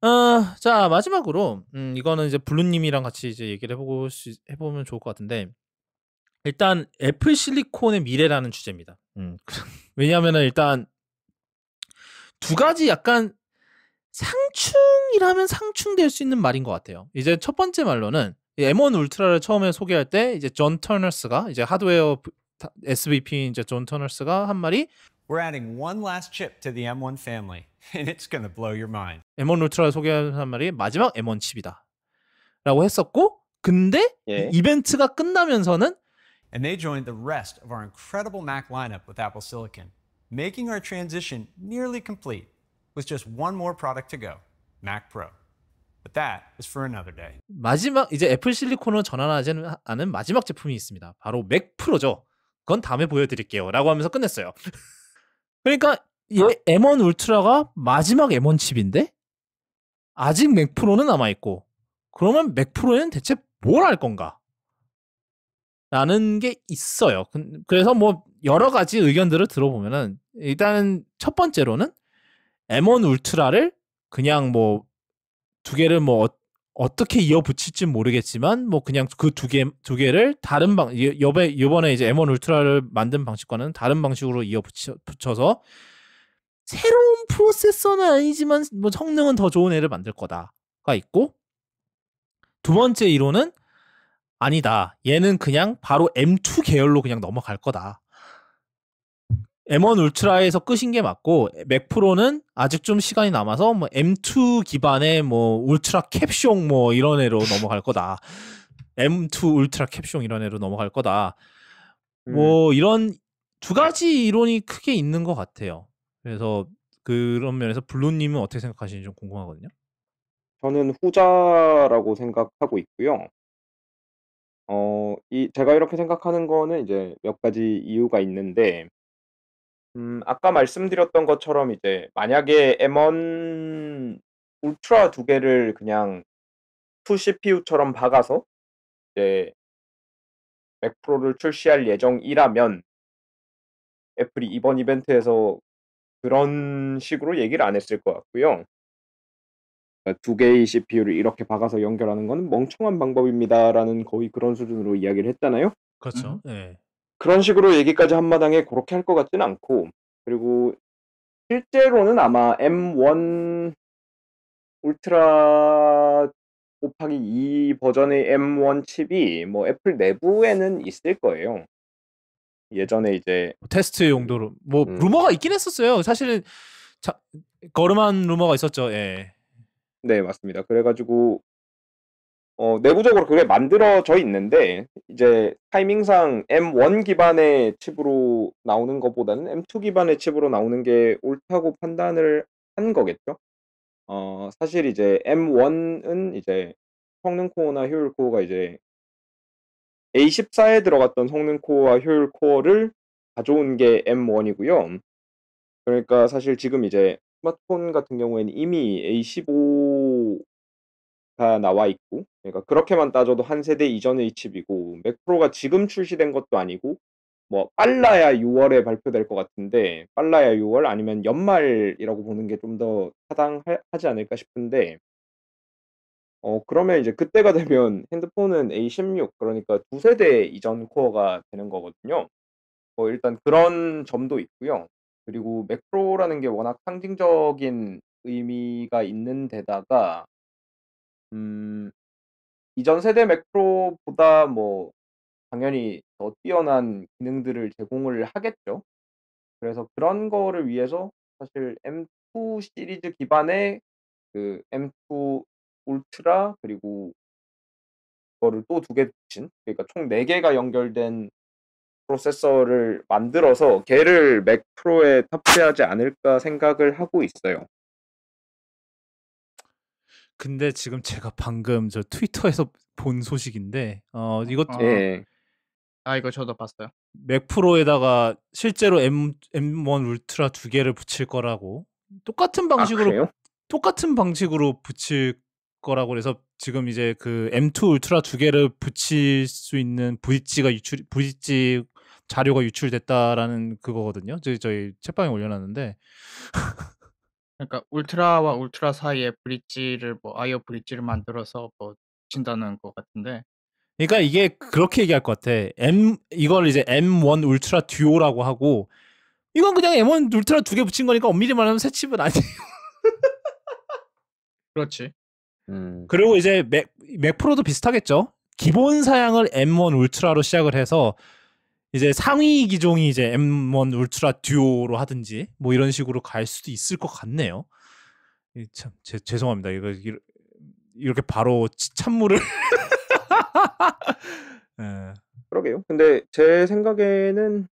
어, 자 마지막으로 음, 이거는 이제 블루님이랑 같이 이제 얘기를 해보고 수- 해보면 좋을 것 같은데 일단 애플 실리콘의 미래라는 주제입니다. 음. 왜냐하면 일단 두 가지 약간 상충이라면 상충될 수 있는 말인 것 같아요. 이제 첫 번째 말로는 이 M1 울트라를 처음에 소개할 때 이제 존 터너스가 이제 하드웨어 부- 다- SVP 이제 존 터너스가 한 말이 We're adding one last chip to the M1 family, and it's gonna blow your mind. M1 울트라 소개한 말이 마지막 M1 칩이다. 라고 했었고, 근데 예. 이벤트가 끝나면서는 And they joined the rest of our incredible Mac lineup with Apple Silicon, making our transition nearly complete with just one more product to go, Mac Pro. But that is for another day. 마지막 이제 애플 실리콘으로 전환하지 않은 마지막 제품이 있습니다. 바로 맥 프로죠. 그건 다음에 보여드릴게요라고 하면서 끝냈어요. 그러니까 얘 M1 울트라가 마지막 M1 칩인데 아직 맥 프로는 남아 있고 그러면 맥 프로에는 대체 뭘 할 건가? 라는 게 있어요. 그래서 뭐 여러 가지 의견들을 들어보면은 일단첫 번째로는 M1 울트라를 그냥 뭐 두 개를 뭐 어, 어떻게 이어붙일지 모르겠지만 뭐 그냥 그 두 개 두 개를 다른 방 여배 이번에 이제 M1 울트라를 만든 방식과는 다른 방식으로 이어붙여서 새로운 프로세서는 아니지만 뭐 성능은 더 좋은 애를 만들 거다가 있고 두 번째 이론은 아니다. 얘는 그냥 바로 M2 계열로 그냥 넘어갈 거다. M1 울트라에서 끄신 게 맞고 맥 프로는 아직 좀 시간이 남아서 뭐 M2 기반의 뭐 울트라 캡숑 뭐 이런 애로 넘어갈 거다. M2 울트라 캡숑 이런 애로 넘어갈 거다. 뭐 음. 이런 두 가지 이론이 크게 있는 것 같아요. 그래서 그런 면에서 블루님은 어떻게 생각하시는지 좀 궁금하거든요. 저는 후자라고 생각하고 있고요. 어, 이 제가 이렇게 생각하는 거는 이제 몇 가지 이유가 있는데 음 아까 말씀드렸던 것처럼 이제 만약에 M1 울트라 2 개를 그냥 2 CPU처럼 박아서 이제 맥 프로를 출시할 예정이라면 애플이 이번 이벤트에서 그런 식으로 얘기를 안 했을 것 같고요. 그러니까 두 개의 CPU를 이렇게 박아서 연결하는 것은 멍청한 방법입니다라는 거의 그런 수준으로 이야기를 했잖아요. 그렇죠. 음. 네. 그런 식으로 얘기까지 한마당에 그렇게 할 것 같진 않고 그리고 실제로는 아마 M1 울트라 곱하기 2 버전의 M1 칩이 뭐 애플 내부에는 있을 거예요. 예전에 이제 뭐 테스트 용도로 뭐 음. 루머가 있긴 했었어요. 사실은 자, 거름한 루머가 있었죠. 예. 네 맞습니다. 그래가지고 어, 내부적으로 그게 만들어져 있는데 이제 타이밍상 M1 기반의 칩으로 나오는 것보다는 M2 기반의 칩으로 나오는 게 옳다고 판단을 한 거겠죠. 어, 사실 이제 M1은 이제 성능 코어나 효율 코어가 이제 A14에 들어갔던 성능 코어와 효율 코어를 가져온 게 M1이고요. 그러니까 사실 지금 이제 스마트폰 같은 경우에는 이미 A15 다 나와 있고 그러니까 그렇게만 따져도 한 세대 이전의 칩이고 맥프로가 지금 출시된 것도 아니고 뭐 빨라야 6월에 발표될 것 같은데 빨라야 6월 아니면 연말이라고 보는 게 좀 더 타당하지 않을까 싶은데 어 그러면 이제 그때가 되면 핸드폰은 A16 그러니까 두 세대 이전 코어가 되는 거거든요. 뭐 일단 그런 점도 있고요. 그리고 맥프로라는 게 워낙 상징적인 의미가 있는 데다가 음. 이전 세대 맥프로보다 뭐 당연히 더 뛰어난 기능들을 제공을 하겠죠. 그래서 그런 거를 위해서 사실 M2 시리즈 기반의 그 M2 울트라 그리고 그 거를 또 두 개 붙인 그러니까 총 네 개가 연결된 프로세서를 만들어서 걔를 맥 프로에 탑재하지 않을까 생각을 하고 있어요. 근데 지금 제가 방금 저 트위터에서 본 소식인데 어 이것 어. 아. 예. 아 이거 저도 봤어요. 맥 프로에다가 실제로 M M1 울트라 두 개를 붙일 거라고 똑같은 아, 방식으로 아, 똑같은 방식으로 붙일 거라고 그서 지금 이제 그 M2 울트라 두 개를 붙일 수 있는 브릿지가 유출 브릿지 자료가 유출됐다라는 그거거든요. 저희 저희 채방에 올려놨는데 그러니까 울트라와 울트라 사이에 브릿지를 뭐 아이어 브릿지를 만들어서 뭐 친다는 것 같은데. 그러니까 이게 그렇게 얘기할 것 같아. M 이걸 이제 M1 울트라 듀오라고 하고 이건 그냥 M1 울트라 두 개 붙인 거니까 엄밀히 말하면 새 칩은 아니에요. 그렇지. 음. 그리고 이제 맥, 맥 프로도 비슷하겠죠. 기본 사양을 M1 울트라로 시작을 해서 이제 상위 기종이 이제 M1 울트라 듀오로 하든지 뭐 이런 식으로 갈 수도 있을 것 같네요. 참 제, 죄송합니다. 이거 이렇게 바로 찬물을 네. 그러게요. 근데 제 생각에는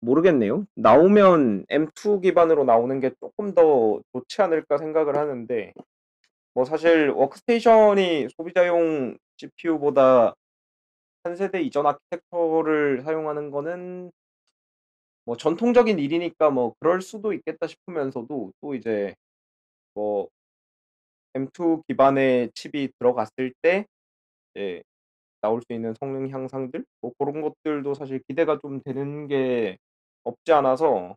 모르겠네요. 나오면 M2 기반으로 나오는 게 조금 더 좋지 않을까 생각을 하는데 뭐 사실 워크스테이션이 소비자용 GPU보다 한 세대 이전 아키텍처를 사용하는 거는 뭐 전통적인 일이니까 뭐 그럴 수도 있겠다 싶으면서도 또 이제 뭐 M2 기반의 칩이 들어갔을 때 이제 나올 수 있는 성능 향상들 뭐 그런 것들도 사실 기대가 좀 되는 게 없지 않아서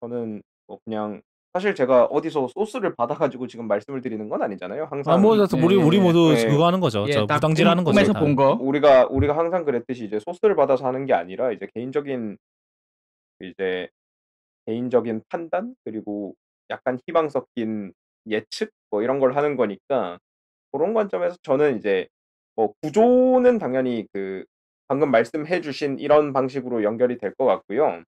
저는 뭐 그냥 사실 제가 어디서 소스를 받아가지고 지금 말씀을 드리는 건 아니잖아요. 항상 아, 뭐그 예, 우리 예, 우리 예. 모두 예. 그거 하는 거죠. 예, 무당질 하는 거죠. 본 거. 우리가 우리가 항상 그랬듯이 이제 소스를 받아서 하는 게 아니라 이제 개인적인 이제 개인적인 판단 그리고 약간 희망 섞인 예측 뭐 이런 걸 하는 거니까 그런 관점에서 저는 이제 뭐 구조는 당연히 그 방금 말씀해주신 이런 방식으로 연결이 될 것 같고요.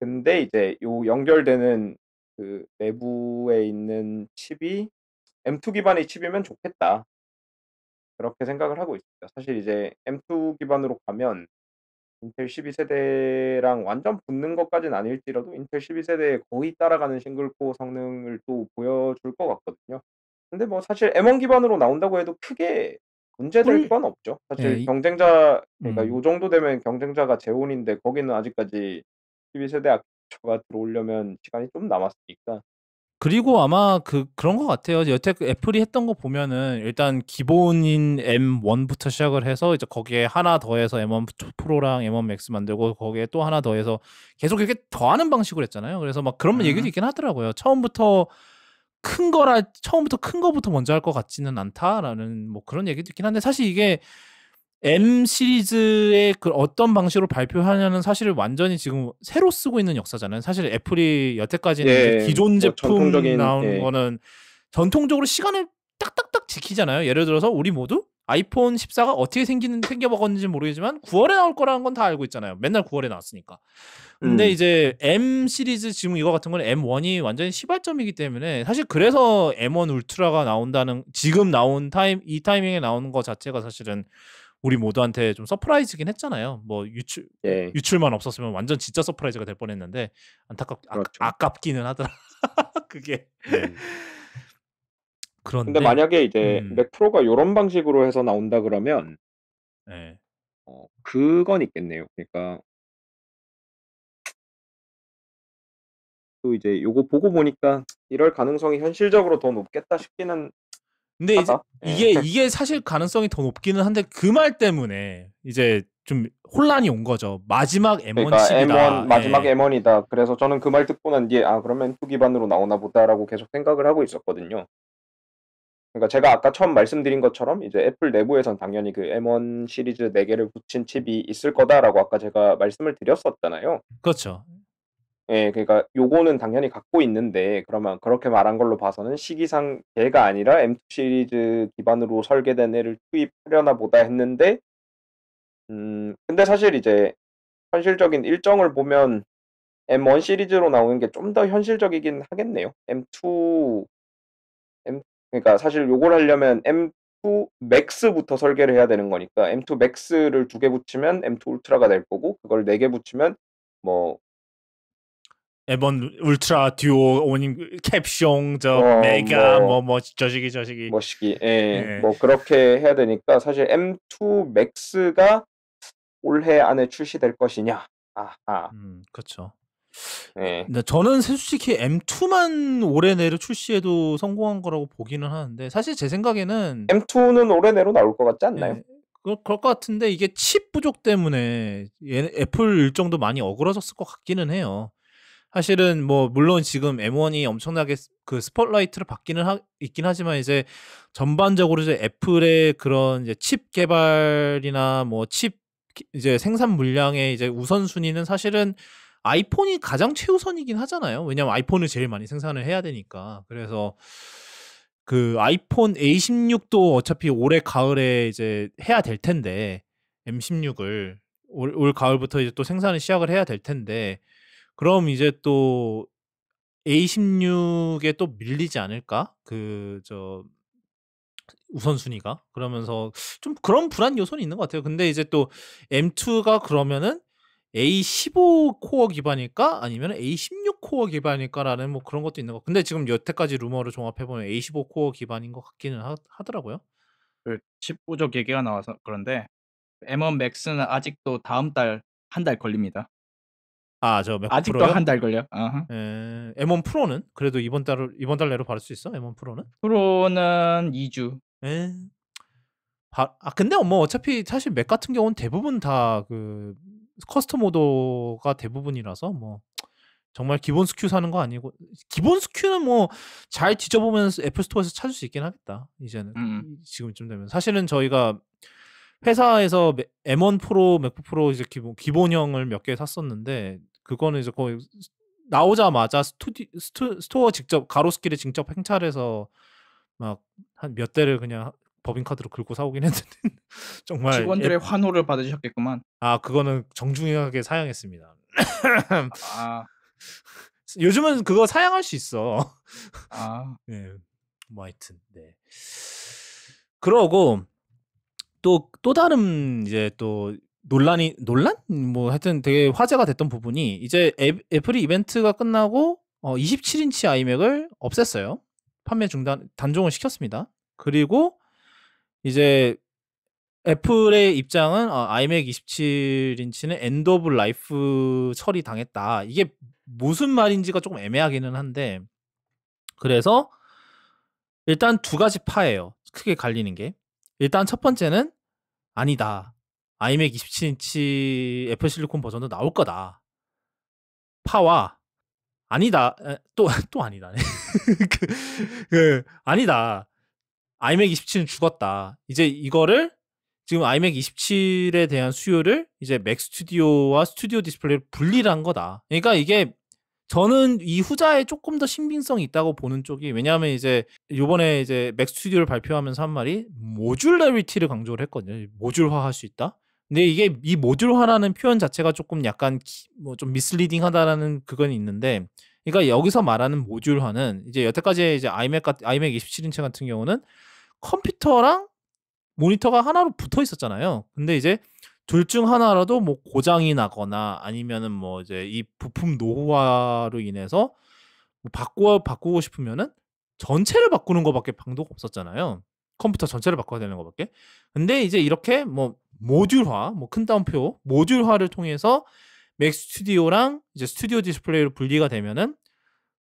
근데 이제 요 연결되는 그 내부에 있는 칩이 M2 기반의 칩이면 좋겠다. 그렇게 생각을 하고 있습니다. 사실 이제 M2 기반으로 가면 인텔 12세대랑 완전 붙는 것까지는 아닐지라도 인텔 12세대에 거의 따라가는 싱글코 성능을 또 보여줄 것 같거든요. 근데 뭐 사실 M1 기반으로 나온다고 해도 크게 문제될 건 없죠. 사실 에이. 네, 경쟁자 그러니까 음. 요 정도 되면 경쟁자가 재혼인데 거기는 아직까지 12세대 기초가 들어오려면 시간이 좀 남았으니까. 그리고 아마 그 그런 것 같아요. 여태 애플이 했던 거 보면은 일단 기본인 M1부터 시작을 해서 이제 거기에 하나 더해서 M1 프로랑 M1 맥스 만들고 거기에 또 하나 더해서 계속 이렇게 더하는 방식으로 했잖아요. 그래서 막 그런 음. 얘기도 있긴 하더라고요. 처음부터 큰 거라 처음부터 큰 거부터 먼저 할 것 같지는 않다라는 뭐 그런 얘기도 있긴 한데 사실 이게 M 시리즈의 그 어떤 방식으로 발표하냐는 사실을 완전히 지금 새로 쓰고 있는 역사잖아요. 사실 애플이 여태까지는 예, 기존 뭐 제품 뭐 나온 예. 거는 전통적으로 시간을 딱딱딱 지키잖아요. 예를 들어서 우리 모두 아이폰 14가 어떻게 생기는 생겨버렸는지 모르겠지만 9월에 나올 거라는 건 다 알고 있잖아요. 맨날 9월에 나왔으니까. 근데 음. 이제 M 시리즈 지금 이거 같은 건 M1이 완전히 시발점이기 때문에 사실 그래서 M1 울트라가 나온다는 지금 나온 타임 이 타이밍에 나오는 거 자체가 사실은 우리 모두한테 좀 서프라이즈긴 했잖아요. 뭐 유출 예. 유출만 없었으면 완전 진짜 서프라이즈가 될 뻔했는데 안타깝 아, 그렇죠. 아, 깝기는 하더라. 그게. 음. 그런데 만약에 이제 음. 맥 프로가 이런 방식으로 해서 나온다 그러면 네. 어, 그건 있겠네요. 그러니까 또 이제 요거 보고 보니까 이럴 가능성이 현실적으로 더 높겠다 싶기는 근데 이제 예, 이게 그 이게 사실 가능성이 더 높기는 한데 그 말 때문에 이제 좀 혼란이 온 거죠. 마지막 M1 그러니까 M1 예. 마지막 예. M1이다. 그래서 저는 그 말 듣고 난 뒤에 아 그러면 M2 기반으로 나오나 보다라고 계속 생각을 하고 있었거든요. 그러니까 제가 아까 처음 말씀드린 것처럼 이제 애플 내부에선 당연히 그 M1 시리즈 4개를 붙인 칩이 있을 거다라고 아까 제가 말씀을 드렸었잖아요. 그렇죠. 예, 그러니까 요거는 당연히 갖고 있는데 그러면 그렇게 말한 걸로 봐서는 시기상 걔가 아니라 M2 시리즈 기반으로 설계된 애를 투입하려나 보다 했는데 음, 근데 사실 이제 현실적인 일정을 보면 M1 시리즈로 나오는 게 좀 더 현실적이긴 하겠네요. M2 M 그러니까 사실 요걸 하려면 M2 맥스부터 설계를 해야 되는 거니까 M2 맥스를 두 개 붙이면 M2 울트라가 될 거고 그걸 네 개 붙이면 뭐 앨범 울트라 듀오 오닝 캡숑 저 어, 뭐. 메가 뭐뭐 뭐, 뭐 저시기 저시기 뭐시기 예뭐 예. 그렇게 해야 되니까 사실 M2 맥스가 올해 안에 출시될 것이냐 아하 음 그렇죠 예 근데 저는 솔직히 M2만 올해 내로 출시해도 성공한 거라고 보기는 하는데 사실 제 생각에는 M2는 올해 내로 나올 것 같지 않나요? 네. 그럴, 것 같은데 이게 칩 부족 때문에 얘, 애플 일정도 많이 어그러졌을 것 같기는 해요. 사실은 뭐 물론 지금 M1이 엄청나게 그 스포트라이트를 받기는 하, 있긴 하지만 이제 전반적으로 이제 애플의 그런 이제 칩 개발이나 뭐 칩 이제 생산 물량의 이제 우선순위는 사실은 아이폰이 가장 최우선이긴 하잖아요. 왜냐하면 아이폰을 제일 많이 생산을 해야 되니까. 그래서 그 아이폰 A16도 어차피 올해 가을에 이제 해야 될 텐데 M16을 올, 올 가을부터 이제 또 생산을 시작을 해야 될 텐데 그럼 이제 또 A16에 또 밀리지 않을까? 그 저 우선순위가 그러면서 좀 그런 불안 요소는 있는 것 같아요. 근데 이제 또 M2가 그러면은 A15 코어 기반일까 아니면 A16 코어 기반일까라는 뭐 그런 것도 있는 거. 근데 지금 여태까지 루머를 종합해 보면 A15 코어 기반인 것 같기는 하, 더라고요 그 15조 얘기가 나와서 그런데 M1 맥스는 아직도 다음 달 한 달 걸립니다. 아, 저 아직도 한 달 걸려. 에, M1 프로는 그래도 이번 달 이번 달 내로 바를 수 있어? M1 프로는? 프로는 2주. 에. 예. 아 근데 뭐 어차피 사실 맥 같은 경우는 대부분 다 그 커스텀 오더가 대부분이라서 뭐 정말 기본 스큐 사는 거 아니고 기본 스큐는 뭐 잘 뒤져보면 애플 스토어에서 찾을 수 있긴 하겠다 이제는 음. 음. 지금쯤 되면 사실은 저희가 회사에서 M1 프로 맥북 프로 이제 기본 기본형을 몇 개 샀었는데 그거는 이제 거의 나오자마자 스튜디 스튜, 스토어 직접 가로수길에 직접 행찰해서 막 한 몇 대를 그냥 법인카드로 긁고 사오긴 했는데 정말 직원들의 예... 환호를 받으셨겠구만. 아 그거는 정중하게 사양했습니다. 아 요즘은 그거 사양할 수 있어. 아 예. 뭐 하여튼 네. 그러고 또또 또 다른 이제 또 논란이 논란 뭐 하여튼 되게 화제가 됐던 부분이 이제 애플이 이벤트가 끝나고 어, 27인치 아이맥을 없앴어요. 판매 중단 단종을 시켰습니다. 그리고 이제 애플의 입장은 어, 아이맥 27인치는 엔드 오브 라이프 처리 당했다. 이게 무슨 말인지가 조금 애매하기는 한데 그래서 일단 두 가지 파예요. 크게 갈리는 게 일단 첫 번째는 아니다. 아이맥 27인치 애플 실리콘 버전도 나올 거다. 파와 아니다 또 또 아니다 그, 그, 아니다 아이맥 27은 죽었다 이제 이거를 지금 아이맥 27에 대한 수요를 이제 맥 스튜디오와 스튜디오 디스플레이를 분리한 거다 그러니까 이게 저는 이 후자에 조금 더 신빙성이 있다고 보는 쪽이 왜냐하면 이제 요번에 이제 맥 스튜디오를 발표하면서 한 말이 모듈라리티를 강조를 했거든요 모듈화할 수 있다 근데 이게 이 모듈화라는 표현 자체가 조금 약간 뭐 좀 미슬리딩하다라는 그건 있는데 그러니까 여기서 말하는 모듈화는 이제 여태까지 이제 iMac 같 i 27인치 같은 경우는 컴퓨터랑 모니터가 하나로 붙어 있었잖아요. 근데 이제 둘 중 하나라도 뭐 고장이 나거나 아니면은 뭐 이제 이 부품 노후화로 인해서 뭐 바꾸어 바꾸고 싶으면은 전체를 바꾸는 것밖에 방도가 없었잖아요. 컴퓨터 전체를 바꿔야 되는 것밖에. 근데 이제 이렇게 뭐 모듈화, 뭐큰 따옴표 모듈화를 통해서 맥 스튜디오랑 이제 스튜디오 디스플레이로 분리가 되면은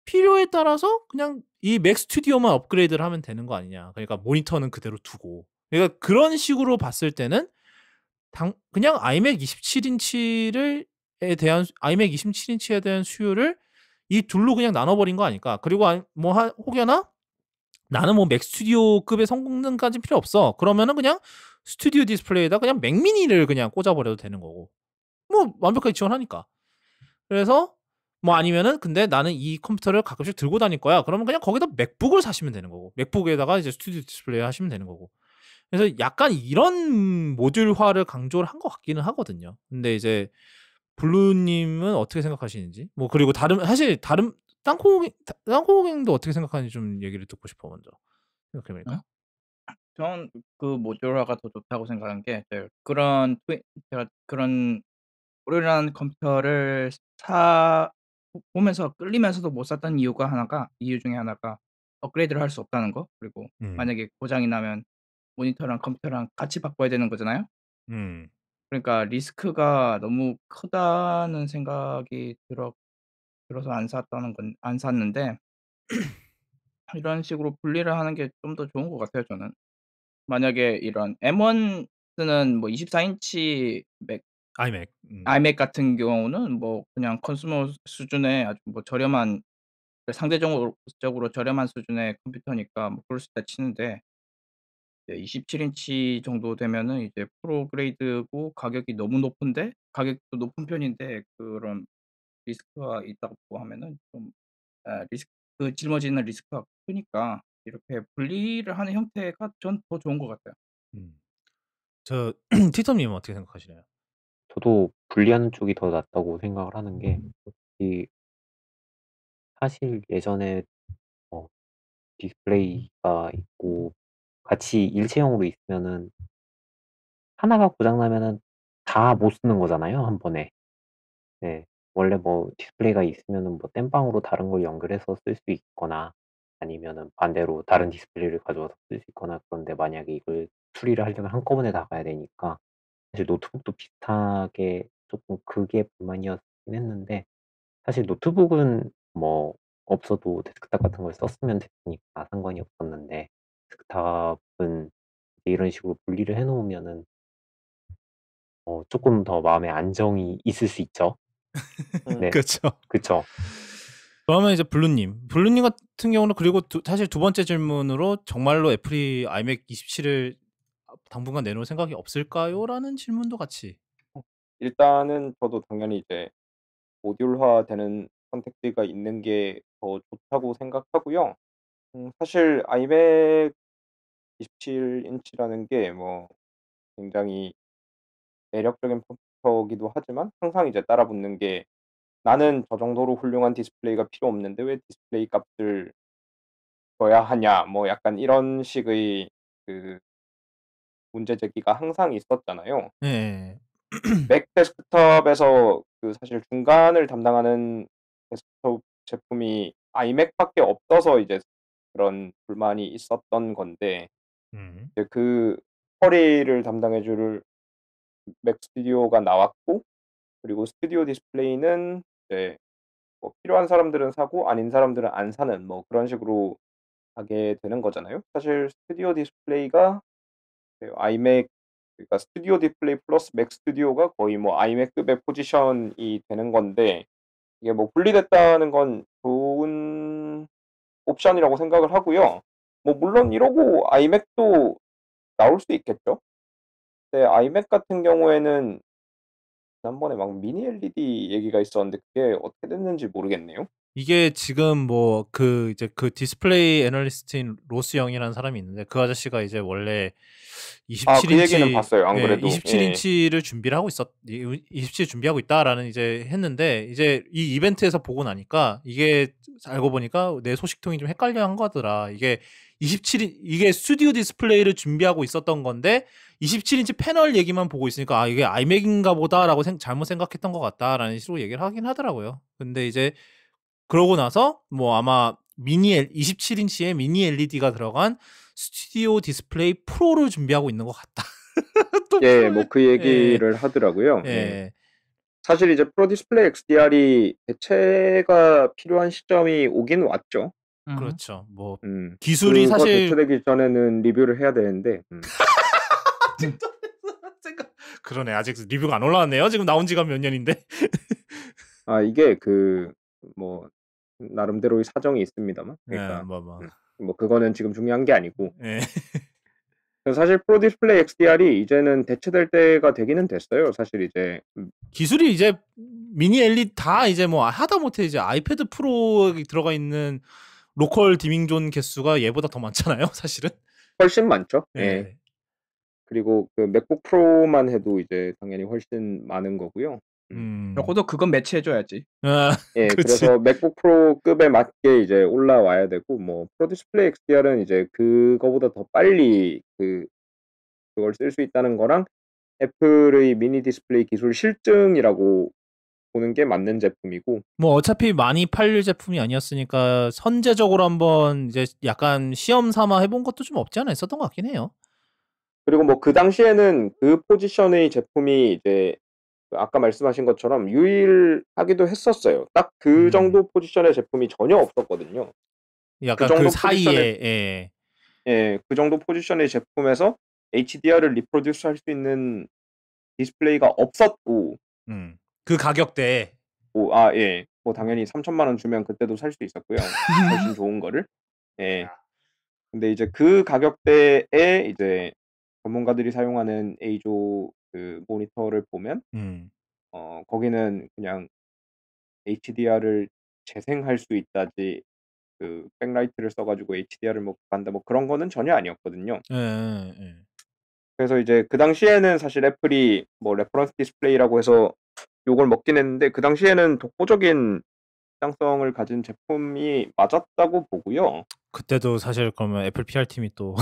필요에 따라서 그냥 이 맥 스튜디오만 업그레이드를 하면 되는 거 아니냐. 그러니까 모니터는 그대로 두고. 그러니까 그런 식으로 봤을 때는 당, 그냥 아이맥 27인치를 에 대한 아이맥 27인치에 대한 수요를 이 둘로 그냥 나눠버린 거 아닐까. 그리고 뭐 하, 혹여나 나는 뭐 맥 스튜디오급의 성능까지 필요 없어. 그러면은 그냥 스튜디오 디스플레이에다 그냥 맥미니를 그냥 꽂아버려도 되는 거고. 뭐 완벽하게 지원하니까. 그래서 뭐 아니면은 근데 나는 이 컴퓨터를 가끔씩 들고 다닐 거야. 그러면 그냥 거기다 맥북을 사시면 되는 거고. 맥북에다가 이제 스튜디오 디스플레이 하시면 되는 거고. 그래서 약간 이런 모듈화를 강조를 한 것 같기는 하거든요. 근데 이제 블루님은 어떻게 생각하시는지 뭐 그리고 다른 사실 다른 땅콩 땅콩도 어떻게 생각하는지 좀 얘기를 듣고 싶어 먼저 생각해보니까. 응? 아, 저는 그 모듈화가 더 좋다고 생각한 게 그런 트윈 제가 그런 오류라는 컴퓨터를 사 보면서 끌리면서도 못 샀던 이유가 하나가 이유 중에 하나가 업그레이드를 할 수 없다는 거 그리고 음. 만약에 고장이 나면 모니터랑 컴퓨터랑 같이 바꿔야 되는 거잖아요. 음. 그러니까 리스크가 너무 크다는 생각이 들어 그래서 안 샀다는 건 안 샀는데 이런 식으로 분리를 하는 게 좀 더 좋은 것 같아요, 저는. 만약에 이런 M1 쓰는 뭐 24인치 맥 아이맥. 음. 아이맥 같은 경우는 뭐 그냥 컨슈머 수준의 아주 뭐 저렴한 상대적으로 저렴한 수준의 컴퓨터니까 뭐 그럴 수 있다 치는데 27인치 정도 되면은 이제 프로 그레이드고 가격이 너무 높은데 가격도 높은 편인데 그런 리스크가 있다고 하면은 좀예 아, 리스크 그 짊어지는 리스크가 크니까 이렇게 분리를 하는 형태가 전 더 좋은 것 같아요. 음. 저 티터 님은 어떻게 생각하시나요? 저도 분리하는 쪽이 더 낫다고 생각을 하는 게이 음. 사실 예전에 어 디스플레이가 있고 같이 일체형으로 있으면은 하나가 고장 나면은 다 못 쓰는 거잖아요, 한 번에. 네. 원래 뭐 디스플레이가 있으면은 뭐 땜빵으로 다른 걸 연결해서 쓸 수 있거나 아니면은 반대로 다른 디스플레이를 가져와서 쓸 수 있거나 그런데 만약에 이걸 수리를 하려면 한꺼번에 다 가야 되니까 사실 노트북도 비슷하게 조금 그게 불만이었긴 했는데 사실 노트북은 뭐 없어도 데스크탑 같은 걸 썼으면 됐으니까 상관이 없었는데 데스크탑은 이런 식으로 분리를 해 놓으면은 어 쪼끔 더 마음의 안정이 있을 수 있죠. 음. 네. 그렇죠. 그렇죠. 그러면 이제 블루님, 블루님 같은 경우는 그리고 두, 사실 두 번째 질문으로 정말로 애플이 아이맥 27을 당분간 내놓을 생각이 없을까요?라는 질문도 같이. 일단은 저도 당연히 이제 모듈화되는 선택지가 있는 게 더 좋다고 생각하고요. 음, 사실 아이맥 27인치라는 게 뭐 굉장히 매력적인 거기도 하지만 항상 이제 따라붙는 게 나는 저 정도로 훌륭한 디스플레이가 필요 없는데 왜 디스플레이 값을 줘야 하냐 뭐 약간 이런 식의 그 문제 제기가 항상 있었잖아요. 네. 맥 데스크톱에서 그 사실 중간을 담당하는 데스크톱 제품이 아이맥밖에 없어서 이제 그런 불만이 있었던 건데 음. 이제 그 허리를 담당해줄 맥 스튜디오가 나왔고 그리고 스튜디오 디스플레이는 이제 뭐 필요한 사람들은 사고 아닌 사람들은 안 사는 뭐 그런 식으로 하게 되는 거잖아요. 사실 스튜디오 디스플레이가 아이맥 그러니까 스튜디오 디스플레이 플러스 맥 스튜디오가 거의 뭐 아이맥급의 포지션이 되는 건데 이게 뭐 분리됐다는 건 좋은 옵션이라고 생각을 하고요. 뭐 물론 이러고 아이맥도 나올 수 있겠죠. 네, iMac 같은 경우에는 지난번에 막 미니 LED 얘기가 있었는데 그게 어떻게 됐는지 모르겠네요. 이게 지금 뭐 그 이제 그 디스플레이 애널리스트인 로스 영이라는 사람이 있는데 그 아저씨가 이제 원래 27인치 아, 그 봤어요. 안 예, 그래도 예, 27인치를 예. 준비를 하고 있었 27 준비하고 있다라는 이제 했는데 이제 이 이벤트에서 보고 나니까 이게 알고 보니까 내 소식통이 좀 헷갈려 한 거더라. 이게 27인 이게 스튜디오 디스플레이를 준비하고 있었던 건데 27인치 패널 얘기만 보고 있으니까 아 이게 아이맥인가 보다라고 생, 잘못 생각했던 것 같다라는 식으로 얘기를 하긴 하더라고요. 근데 이제 그러고 나서 뭐 아마 미니 27인치에 미니 LED가 들어간 스튜디오 디스플레이 프로를 준비하고 있는 것 같다. 예, 뭐 그 얘기를 예. 하더라고요. 예. 예. 사실 이제 프로 디스플레이 XDR이 대체가 필요한 시점이 오긴 왔죠. 음. 그렇죠. 뭐 음. 기술이 사실 대처되기 전에는 리뷰를 해야 되는데. 아직도 음. 생 그러네. 아직 리뷰가 안 올라왔네요. 지금 나온 지가 몇 년인데. 아 이게 그 뭐 나름대로의 사정이 있습니다만. 예, 그러니까 네, 뭐, 뭐. 음, 뭐 그거는 지금 중요한 게 아니고. 네. 사실 프로 디스플레이 XDR이 이제는 대체될 때가 되기는 됐어요. 사실 이제 음. 기술이 이제 미니 엘리 다 이제 뭐 하다 못해 이제 아이패드 프로 들어가 있는 로컬 디밍존 개수가 얘보다 더 많잖아요, 사실은. 훨씬 많죠. 네, 예. 네. 그리고 그 맥북 프로만 해도 이제 당연히 훨씬 많은 거고요. 음. 음. 적어도 그건 매치해줘야지. 아, 예, 그치. 그래서 맥북 프로급에 맞게 이제 올라와야 되고, 뭐 프로 디스플레이 XDR은 이제 그거보다 더 빨리 그 그걸 쓸 수 있다는 거랑 애플의 미니 디스플레이 기술 실증이라고 보는 게 맞는 제품이고 뭐 어차피 많이 팔릴 제품이 아니었으니까 선제적으로 한번 이제 약간 시험 삼아 해본 것도 좀 없지 않아 있었던 것 같긴 해요. 그리고 뭐 그 당시에는 그 포지션의 제품이 이제 아까 말씀하신 것처럼 유일하기도 했었어요. 딱그 음. 정도 포지션의 제품이 전혀 없었거든요. 약간 그, 그 사이에 예. 예, 그 정도 포지션의 제품에서 HDR을 리프로듀스 할 수 있는 디스플레이가 없었고 음. 그 가격대에. 오, 아 예. 뭐 당연히 3천만 원 주면 그때도 살 수 있었고요. 훨씬 좋은 거를. 예. 아. 근데 이제 그 가격대에 이제 전문가들이 사용하는 A조 그 모니터를 보면 음. 어 거기는 그냥 HDR을 재생할 수 있다지 그 백라이트를 써가지고 HDR을 뭐 간다 뭐 그런 거는 전혀 아니었거든요. 예, 예, 예. 그래서 이제 그 당시에는 사실 애플이 뭐 레퍼런스 디스플레이라고 해서 욕걸 먹긴 했는데 그 당시에는 독보적인 시장성을 가진 제품이 맞았다고 보고요. 그때도 사실 그러면 애플 PR 팀이 또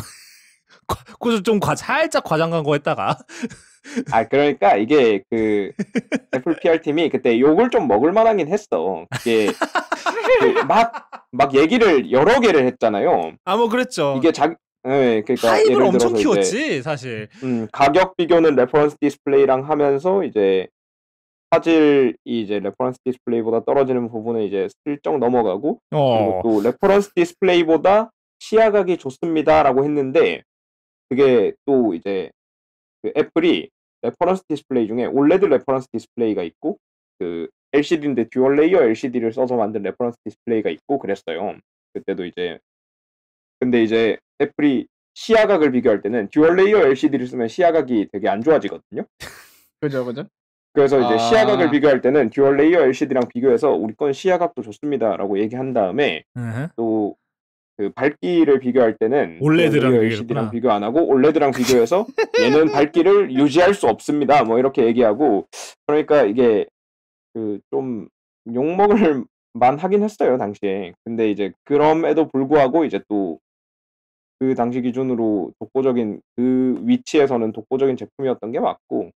꾸준 좀 과, 살짝 과장 광거 했다가 아 그러니까 이게 그 애플 PR 팀이 그때 욕을 좀 먹을 만하긴 했어. 이게 막막 그 막 얘기를 여러 개를 했잖아요. 아 뭐 그랬죠. 이게 자 네, 예, 그러니까 하이브를 엄청 키웠지 이제, 사실. 음, 가격 비교는 레퍼런스 디스플레이랑 하면서 이제 화질이 이제 레퍼런스 디스플레이보다 떨어지는 부분에 이제 슬쩍 넘어가고 어. 그리고 또 레퍼런스 디스플레이보다 시야각이 좋습니다라고 했는데 그게 또 이제 그 애플이 레퍼런스 디스플레이 중에 올레드 레퍼런스 디스플레이가 있고 그 LCD인데 듀얼 레이어 LCD를 써서 만든 레퍼런스 디스플레이가 있고 그랬어요. 그때도 이제 근데 이제 애플이 시야각을 비교할 때는 듀얼 레이어 LCD를 쓰면 시야각이 되게 안 좋아지거든요. 그죠, 그죠? 그래서 이제 아. 시야각을 비교할 때는 듀얼 레이어 LCD랑 비교해서 우리 건 시야각도 좋습니다라고 얘기한 다음에 또그 밝기를 비교할 때는 올레드랑 LCD랑 비교 안 하고 올레드랑 비교해서 얘는 밝기를 유지할 수 없습니다. 뭐 이렇게 얘기하고 그러니까 이게 그좀 욕먹을 만 하긴 했어요 당시에. 근데 이제 그럼에도 불구하고 이제 또 그 당시 기준으로 독보적인 그 위치에서는 독보적인 제품이었던 게 맞고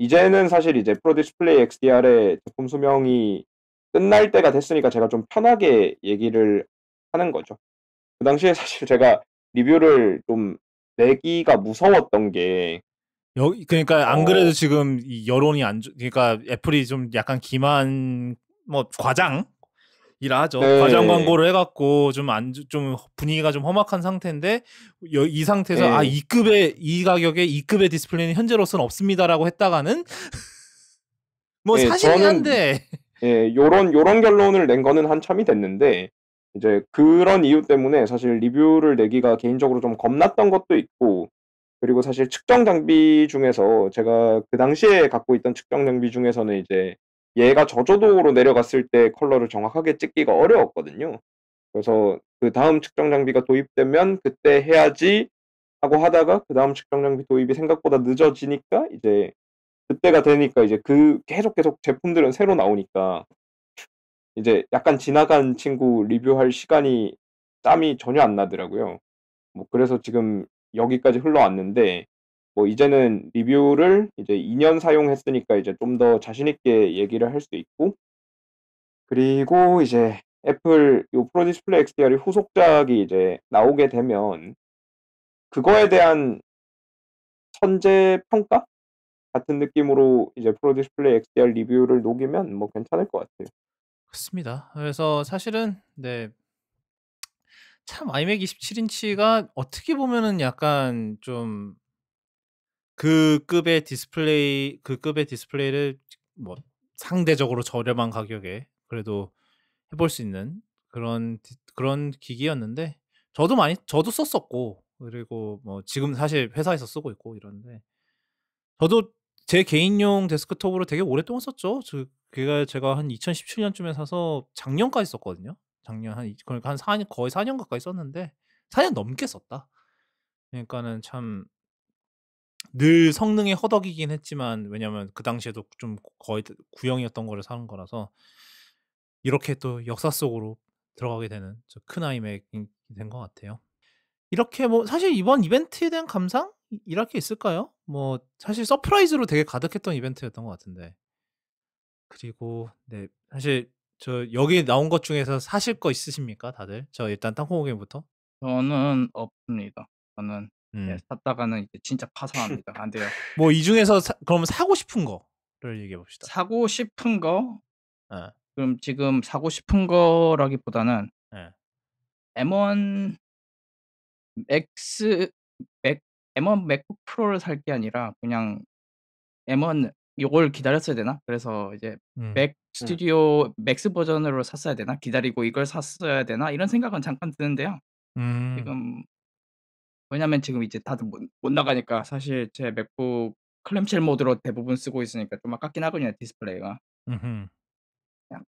이제는 사실 이제 프로 디스플레이 XDR의 제품 수명이 끝날 때가 됐으니까 제가 좀 편하게 얘기를 하는 거죠. 그 당시에 사실 제가 리뷰를 좀 내기가 무서웠던 게 여기 그러니까 안 어. 그래도 어... 지금 여론이 안 좋, 그러니까 애플이 좀 약간 기만 뭐 과장 일하죠. 네. 과장 광고를 해갖고 좀 안좀 좀 분위기가 좀 험악한 상태인데 이 상태에서 네. 아이 급의 이 가격에 이 급의 디스플레이는 현재로서는 없습니다라고 했다가는 뭐 네, 사실이 데예 요런 요런 결론을 낸 거는 한참이 됐는데 이제 그런 이유 때문에 사실 리뷰를 내기가 개인적으로 좀 겁났던 것도 있고 그리고 사실 측정 장비 중에서 제가 그 당시에 갖고 있던 측정 장비 중에서는 이제 얘가 저조도로 내려갔을 때 컬러를 정확하게 찍기가 어려웠거든요. 그래서 그 다음 측정 장비가 도입되면 그때 해야지 하고 하다가 그 다음 측정 장비 도입이 생각보다 늦어지니까 이제 그때가 되니까 이제 그 계속 계속 제품들은 새로 나오니까 이제 약간 지나간 친구 리뷰할 시간이 땀이 전혀 안 나더라고요. 뭐 그래서 지금 여기까지 흘러왔는데 뭐 이제는 리뷰를 이제 2년 사용했으니까 이제 좀 더 자신 있게 얘기를 할 수 있고 그리고 이제 애플 요 프로 디스플레이 XDR이 후속작이 이제 나오게 되면 그거에 대한 선제 평가 같은 느낌으로 이제 프로 디스플레이 XDR 리뷰를 녹이면 뭐 괜찮을 것 같아요. 그렇습니다. 그래서 사실은 네. 참 아이맥 27인치가 어떻게 보면은 약간 좀그 급의 디스플레이 그 급의 디스플레이를 뭐 상대적으로 저렴한 가격에 그래도 해볼 수 있는 그런 그런 기기였는데 저도 많이 저도 썼었고 그리고 뭐 지금 사실 회사에서 쓰고 있고 이런데 저도 제 개인용 데스크톱으로 되게 오랫동안 썼죠. 저그게 제가 한 2017년쯤에 사서 작년까지 썼거든요. 작년 한 그러니까 한 4년 거의 4년 가까이 썼는데 4년 넘게 썼다. 그러니까는 참늘 성능의 허덕이긴 했지만 왜냐면 그 당시에도 좀 거의 구형이었던 거를 사는 거라서 이렇게 또 역사 속으로 들어가게 되는 큰 아이맥이 된 것 같아요. 이렇게 뭐 사실 이번 이벤트에 대한 감상 이렇게 있을까요? 뭐 사실 서프라이즈로 되게 가득했던 이벤트였던 것 같은데 그리고 네 사실 저 여기 나온 것 중에서 사실 거 있으십니까 다들? 저 일단 땅콩오게부터 저는 없습니다. 저는 예, 음. 샀다가는 이제 진짜 파산합니다. 안 돼요. 뭐 이 중에서 사, 그럼 사고 싶은 거를 얘기해 봅시다. 사고 싶은 거 예. 그럼 지금 사고 싶은 거라기보다는 예. M1 X 맥 M1 맥북 프로를 살 게 아니라 그냥 M1 이걸 기다렸어야 되나? 그래서 이제 음. 맥 음. 스튜디오 맥스 버전으로 샀어야 되나? 기다리고 이걸 샀어야 되나? 이런 생각은 잠깐 드는데요. 음. 지금 왜냐면 지금 이제 다들 못, 못 나가니까 사실 제 맥북 클램쉘 모드로 대부분 쓰고 있으니까 좀 아깝긴 하거든요, 디스플레이가. 그냥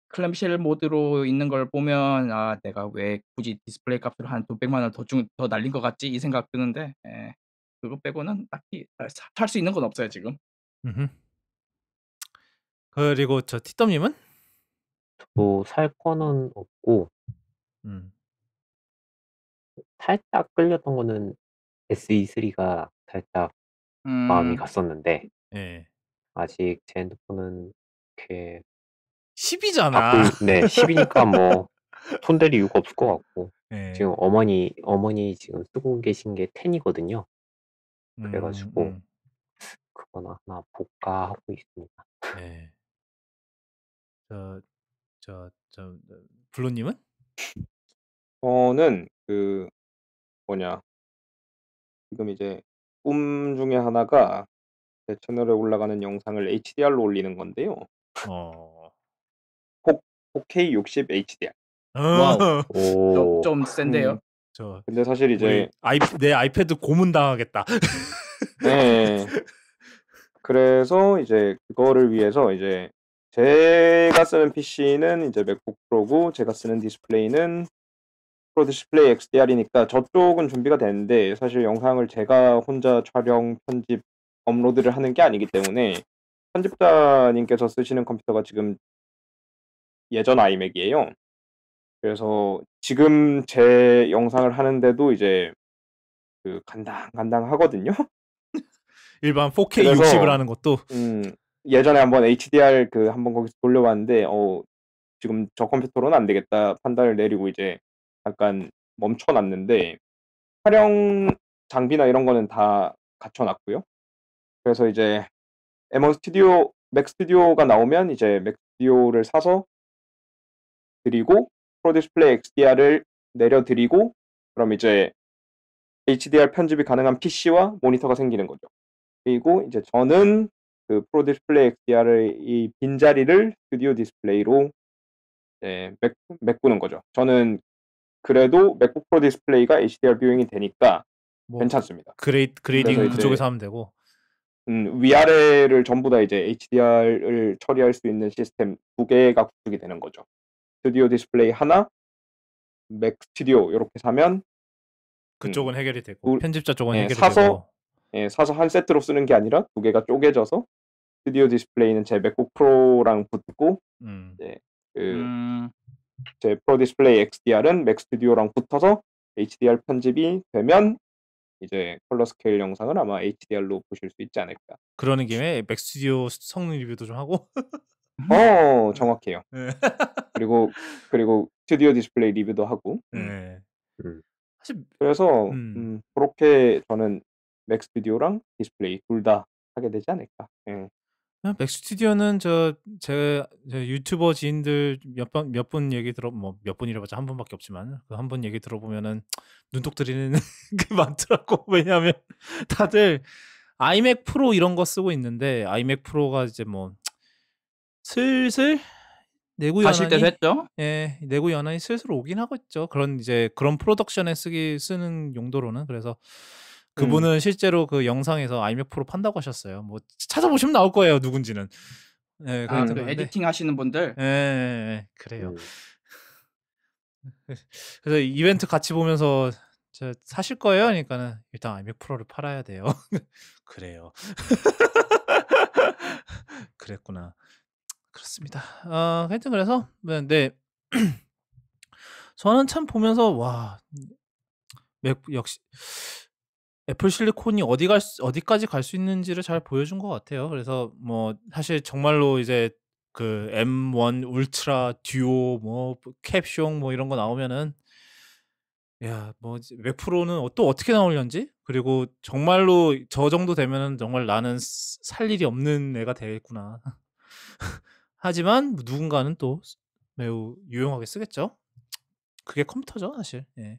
클램쉘 모드로 있는 걸 보면 아 내가 왜 굳이 디스플레이 값을한 200만 원 더 중 더 날린 것 같지? 이 생각 드는데 예. 그거 빼고는 딱히 아, 살수 있는 건 없어요 지금. 음흠. 그리고 저 티덤님은? 뭐살 거는 없고 음. 살짝 끌렸던 거는 SE3가 살짝 마음이 음. 갔었는데 예. 아직 제 핸드폰은 그렇게 10이잖아. 바꿀 네 10이니까 뭐 손댈 이유가 없을 것 같고 예. 지금 어머니 어머니 지금 쓰고 계신 게 10이거든요. 음, 그래가지고 음. 그거나 하나 볼까 하고 있습니다. 예. 저, 저, 저, 저, 블루님은? 저는 그 뭐냐 지금 이제 꿈 중에 하나가 제 채널에 올라가는 영상을 HDR로 올리는 건데요. 어. 4, 4K 60 HDR. 와우. 좀, 센데요. 음, 저 근데 사실 이제 아이 내 아이패드 고문 당하겠다. 네. 그래서 이제 그거를 위해서 이제 제가 쓰는 PC는 이제 맥북 프로고 제가 쓰는 디스플레이는 프로 디스플레이 XDR이니까 저쪽은 준비가 되는데 사실 영상을 제가 혼자 촬영, 편집, 업로드를 하는 게 아니기 때문에 편집자님께서 쓰시는 컴퓨터가 지금 예전 아이맥이에요. 그래서 지금 제 영상을 하는데도 이제 그 간당간당 하거든요. 일반 4K 그래서, 60을 하는 것도 음, 예전에 한번 HDR 그 한번 거기서 돌려봤는데 어 지금 저 컴퓨터로는 안 되겠다 판단을 내리고 이제 약간 멈춰놨는데 촬영 장비나 이런 거는 다 갖춰놨고요. 그래서 이제 M1 스튜디오 맥 스튜디오가 나오면 이제 맥 스튜디오를 사서 드리고 프로 디스플레이 XDR을 내려드리고 그럼 이제 HDR 편집이 가능한 PC와 모니터가 생기는 거죠. 그리고 이제 저는 그 프로 디스플레이 XDR의 이 빈자리를 스튜디오 디스플레이로 네, 메꾸는 거죠. 저는 그래도 맥북 프로 디스플레이가 HDR 뷰잉이 되니까 뭐 괜찮습니다. 그레이, 그레이딩 그쪽에서 하면 되고 음, 위아래를 전부 다 이제 HDR을 처리할 수 있는 시스템 두 개가 구축이 되는 거죠. 스튜디오 디스플레이 하나, 맥 스튜디오 이렇게 사면 그쪽은 음, 해결이 되고 두, 편집자 쪽은 예, 해결이 사서, 되고 예, 사서 한 세트로 쓰는 게 아니라 두 개가 쪼개져서 스튜디오 디스플레이는 제 맥북 프로랑 붙고 음. 예, 그제 프로 디스플레이 XDR은 맥스튜디오랑 붙어서 HDR 편집이 되면 이제 컬러 스케일 영상을 아마 HDR로 보실 수 있지 않을까. 그러는 김에 맥스튜디오 성능 리뷰도 좀 하고. 어 정확해요. 네. 그리고 그리고 스튜디오 디스플레이 리뷰도 하고. 네. 음. 음. 사실 그래서 음. 음, 그렇게 저는 맥스튜디오랑 디스플레이 둘 다 하게 되지 않을까. 네. 맥스튜디오는 아, 저제 유튜버 지인들 몇 번몇 분 얘기 들어 뭐몇 분이라봤자 한 번밖에 없지만 그 한 번 얘기 들어보면은 눈독 들이는 게 그 많더라고 왜냐하면 다들 아이맥 프로 이런 거 쓰고 있는데 아이맥 프로가 이제 뭐 슬슬 내구 가실 때 연한이 했죠? 예 내구 연한이 슬슬 오긴 하고 있죠 그런 이제 그런 프로덕션에 쓰기 쓰는 용도로는 그래서 그분은 음. 실제로 그 영상에서 아이맥 프로 판다고 하셨어요. 뭐 찾아보시면 나올 거예요, 누군지는. 네, 아, 그 에디팅 하시는 분들. 네, 네 그래요. 음. 그래서 이벤트 같이 보면서 저 사실 거예요. 그러니까는 일단 아이맥 프로를 팔아야 돼요. 그래요. 그랬구나. 그렇습니다. 어, 하여튼 그래서 네, 네. 저는 참 보면서 와 맥, 역시 애플 실리콘이 어디 갈 수, 어디까지 갈 수 있는지를 잘 보여준 것 같아요. 그래서 뭐 사실 정말로 이제 그 M1 울트라 듀오 뭐 캡숑 뭐 이런 거 나오면은 야 뭐 맥 프로는 어, 또 어떻게 나올련지 그리고 정말로 저 정도 되면은 정말 나는 살 일이 없는 애가 되겠구나. 하지만 누군가는 또 매우 유용하게 쓰겠죠. 그게 컴퓨터죠 사실. 예.